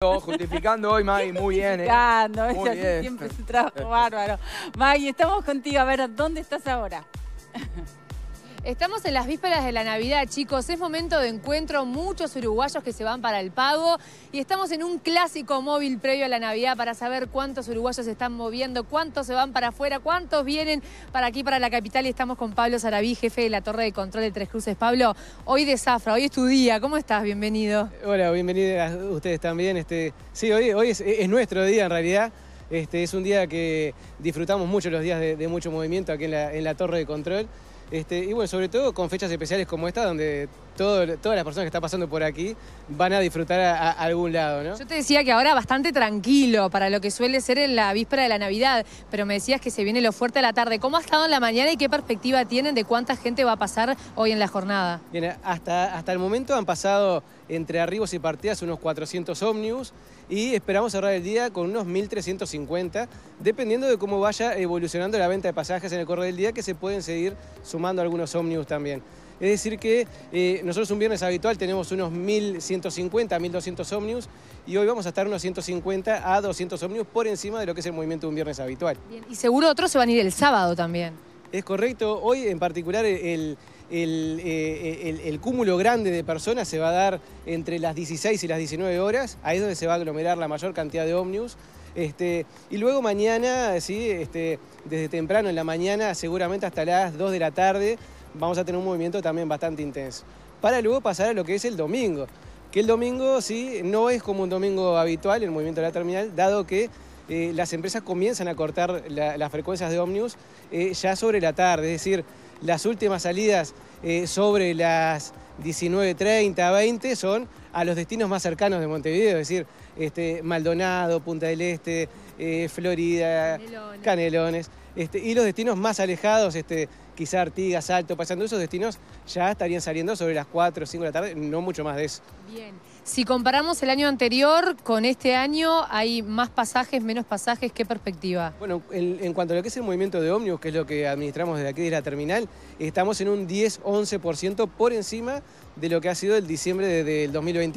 Justificando hoy, Maggie, muy bien. ¿eh? siempre es un trabajo bárbaro. Maggie, estamos contigo. A ver, ¿dónde estás ahora? Estamos en las vísperas de la Navidad, chicos. Es momento de encuentro. Muchos uruguayos que se van para el pago. Y estamos en un clásico móvil previo a la Navidad para saber cuántos uruguayos se están moviendo, cuántos se van para afuera, cuántos vienen para aquí, para la capital. Y estamos con Pablo Sarabí, jefe de la Torre de Control de Tres Cruces. Pablo, hoy de Zafra, hoy es tu día. ¿Cómo estás? Bienvenido. Eh, hola, a ustedes también. Este, sí, hoy, es, nuestro día en realidad. Este, es un día que disfrutamos mucho los días de, mucho movimiento aquí en la Torre de Control. Este, y bueno, sobre todo con fechas especiales como esta, donde todas las personas que están pasando por aquí van a disfrutar a, algún lado, ¿no? Yo te decía que ahora bastante tranquilo para lo que suele ser en la víspera de la Navidad, pero me decías que se viene lo fuerte a la tarde. ¿Cómo ha estado en la mañana y qué perspectiva tienen de cuánta gente va a pasar hoy en la jornada? Bien, hasta, hasta el momento han pasado entre arribos y partidas unos 400 ómnibus y esperamos cerrar el día con unos 1.350, dependiendo de cómo vaya evolucionando la venta de pasajes en el correo del día, que se pueden seguir sumando algunos ómnibus también. Es decir que eh, nosotros un viernes habitual tenemos unos 1.150, 1.200 ómnios y hoy vamos a estar unos 150 a 200 ómnios por encima de lo que es el movimiento de un viernes habitual. Y seguro otros se van a ir el sábado también. Es correcto. Hoy en particular el eh, eh, el, cúmulo grande de personas se va a dar entre las 16 y las 19 horas, ahí es donde se va a aglomerar la mayor cantidad de ómnibus. Este, y luego mañana, ¿sí? Este, desde temprano en la mañana, seguramente hasta las 2 de la tarde, vamos a tener un movimiento también bastante intenso. Para luego pasar a lo que es el domingo, que el domingo sí no es como un domingo habitual el movimiento de la terminal, dado que eh, las empresas comienzan a cortar las frecuencias de ómnibus ya sobre la tarde, es decir, las últimas salidas eh, sobre las 19.30, 20 son a los destinos más cercanos de Montevideo, es decir, este, Maldonado, Punta del Este, eh, Florida, Canelones. Este, y los destinos más alejados, este, quizá Artigas, Alto, pasando esos destinos, ya estarían saliendo sobre las 4 o 5 de la tarde, no mucho más de eso. Bien. Si comparamos el año anterior con este año, ¿hay más pasajes, menos pasajes? ¿Qué perspectiva? Bueno, en, cuanto a lo que es el movimiento de ómnibus, que es lo que administramos desde aquí de la terminal, estamos en un 10-11% por encima de lo que ha sido el diciembre del 2020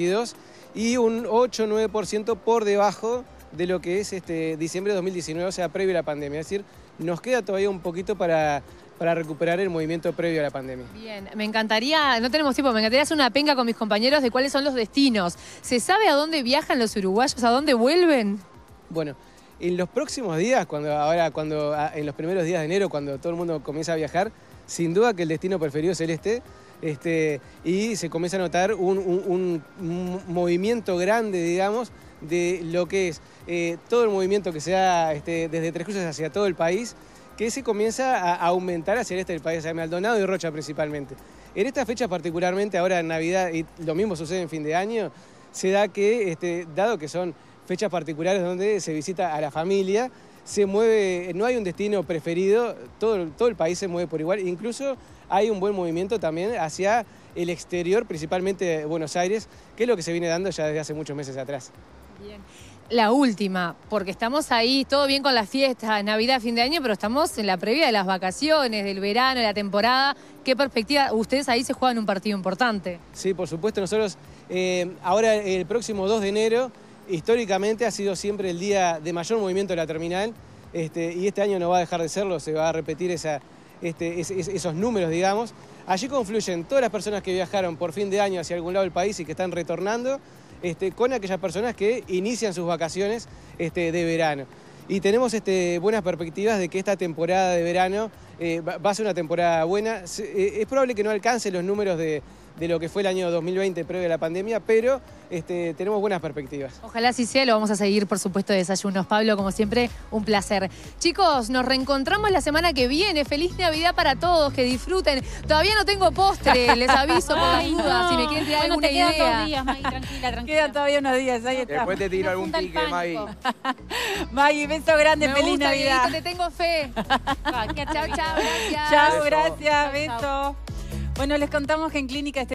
y un 8-9% por debajo de lo que es este diciembre de 2019, o sea, previo a la pandemia. Es decir, nos queda todavía un poquito para, para recuperar el movimiento previo a la pandemia. Bien, me encantaría, no tenemos tiempo, me encantaría hacer una penca con mis compañeros de cuáles son los destinos. ¿Se sabe a dónde viajan los uruguayos, a dónde vuelven? Bueno, en los próximos días, cuando ahora, cuando ah, en los primeros días de enero, cuando todo el mundo comienza a viajar, sin duda que el destino preferido es el este. Este, y se comienza a notar un, movimiento grande, digamos, de lo que es eh, todo el movimiento que se da este, desde Tres Cruces hacia todo el país, que se comienza a aumentar hacia el este del país, hacia Maldonado y Rocha principalmente. En esta fecha particularmente, ahora en Navidad, y lo mismo sucede en fin de año, se da que, este, dado que son fechas particulares donde se visita a la familia, se mueve, no hay un destino preferido, todo, todo el país se mueve por igual, incluso hay un buen movimiento también hacia el exterior, principalmente Buenos Aires, que es lo que se viene dando ya desde hace muchos meses atrás. La última, porque estamos ahí, todo bien con la fiesta, Navidad, fin de año, pero estamos en la previa de las vacaciones, del verano, de la temporada. ¿Qué perspectiva? Ustedes ahí se juegan un partido importante. Sí, por supuesto. Nosotros eh, ahora el próximo 2 de enero históricamente ha sido siempre el día de mayor movimiento de la terminal este, y este año no va a dejar de serlo, se va a repetir este, esos números, digamos. Allí confluyen todas las personas que viajaron por fin de año hacia algún lado del país y que están retornando, este, con aquellas personas que inician sus vacaciones este, de verano. Y tenemos buenas perspectivas de que esta temporada de verano eh, va, a ser una temporada buena. Eh, es probable que no alcance los números de, de lo que fue el año 2020 previo a la pandemia, pero este, tenemos buenas perspectivas. Ojalá sí sea, lo vamos a seguir, por supuesto, de desayunos. Pablo, como siempre, un placer. Chicos, nos reencontramos la semana que viene. Feliz Navidad para todos, que disfruten. Todavía no tengo postre, les aviso por las dudas, si me quieren tirar alguna te idea. Dos días, tranquila, tranquila. Quedan todavía unos días, ahí Después te tiro algún pique, Maggie. Maggie, beso grande, feliz Navidad. Te tengo fe. chao, chao, gracias. Chao, gracias, beso. beso. Bueno, les contamos que en Clínica este.